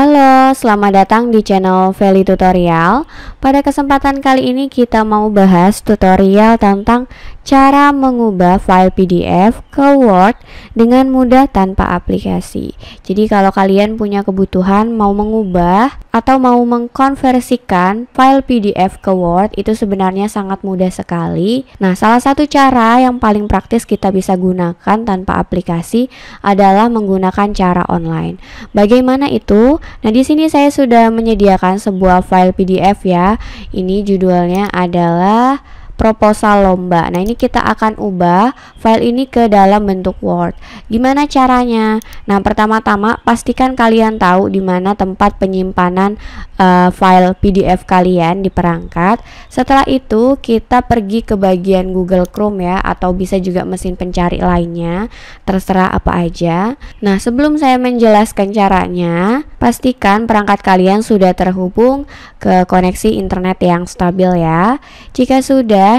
Halo, selamat datang di channel Veli Tutorial. Pada kesempatan kali ini kita mau bahas tutorial tentang cara mengubah file PDF ke Word dengan mudah tanpa aplikasi. Jadi kalau kalian punya kebutuhan mau mengubah atau mau mengkonversikan file PDF ke Word itu sebenarnya sangat mudah sekali. Nah, salah satu cara yang paling praktis kita bisa gunakan tanpa aplikasi adalah menggunakan cara online. Bagaimana itu? Nah, di sini saya sudah menyediakan sebuah file PDF ya. Ini judulnya adalah proposal lomba. Nah, ini kita akan ubah file ini ke dalam bentuk Word. Gimana caranya? Nah, pertama-tama pastikan kalian tahu di mana tempat penyimpanan uh, file PDF kalian di perangkat. Setelah itu, kita pergi ke bagian Google Chrome ya atau bisa juga mesin pencari lainnya, terserah apa aja. Nah, sebelum saya menjelaskan caranya, pastikan perangkat kalian sudah terhubung ke koneksi internet yang stabil ya. Jika sudah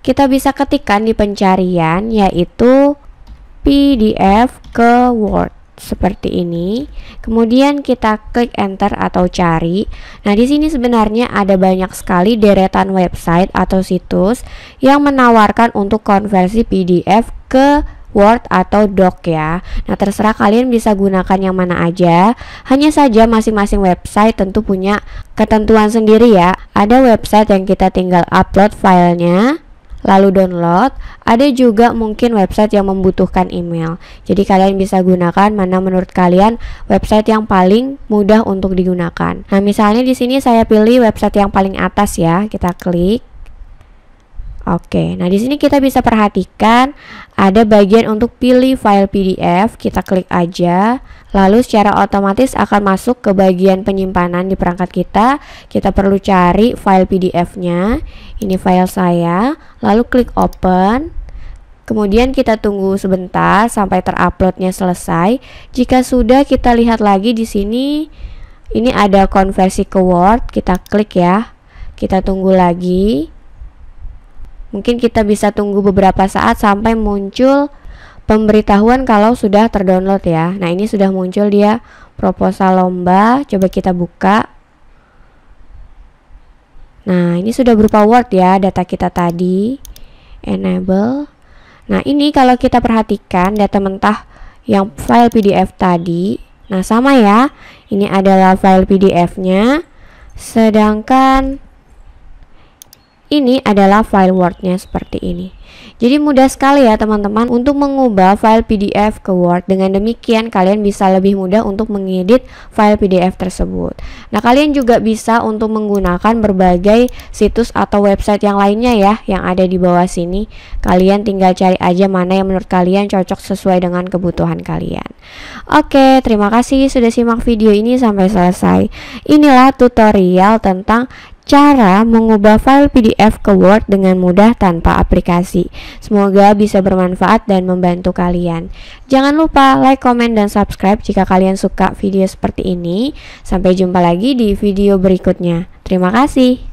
kita bisa ketikkan di pencarian yaitu PDF ke Word seperti ini. Kemudian kita klik enter atau cari. Nah, di sini sebenarnya ada banyak sekali deretan website atau situs yang menawarkan untuk konversi PDF ke Word atau Doc ya. Nah, terserah kalian bisa gunakan yang mana aja. Hanya saja masing-masing website tentu punya ketentuan sendiri ya. Ada website yang kita tinggal upload filenya lalu download. Ada juga mungkin website yang membutuhkan email. Jadi kalian bisa gunakan mana menurut kalian website yang paling mudah untuk digunakan. Nah, misalnya di sini saya pilih website yang paling atas ya. Kita klik Oke, nah di sini kita bisa perhatikan ada bagian untuk pilih file PDF, kita klik aja, lalu secara otomatis akan masuk ke bagian penyimpanan di perangkat kita. Kita perlu cari file PDF-nya. Ini file saya, lalu klik open. Kemudian kita tunggu sebentar sampai teruploadnya selesai. Jika sudah, kita lihat lagi di sini ini ada konversi ke Word, kita klik ya. Kita tunggu lagi. Mungkin kita bisa tunggu beberapa saat sampai muncul pemberitahuan kalau sudah terdownload ya. Nah, ini sudah muncul dia proposal lomba. Coba kita buka. Nah, ini sudah berupa Word ya data kita tadi. Enable. Nah, ini kalau kita perhatikan data mentah yang file PDF tadi. Nah, sama ya. Ini adalah file PDF-nya. Sedangkan ini adalah file Wordnya seperti ini. Jadi mudah sekali ya teman-teman untuk mengubah file PDF ke Word. Dengan demikian kalian bisa lebih mudah untuk mengedit file PDF tersebut. Nah kalian juga bisa untuk menggunakan berbagai situs atau website yang lainnya ya yang ada di bawah sini. Kalian tinggal cari aja mana yang menurut kalian cocok sesuai dengan kebutuhan kalian. Oke terima kasih sudah simak video ini sampai selesai. Inilah tutorial tentang cara mengubah file PDF ke Word dengan mudah tanpa aplikasi. Semoga bisa bermanfaat dan membantu kalian. Jangan lupa like, komen, dan subscribe jika kalian suka video seperti ini. Sampai jumpa lagi di video berikutnya. Terima kasih.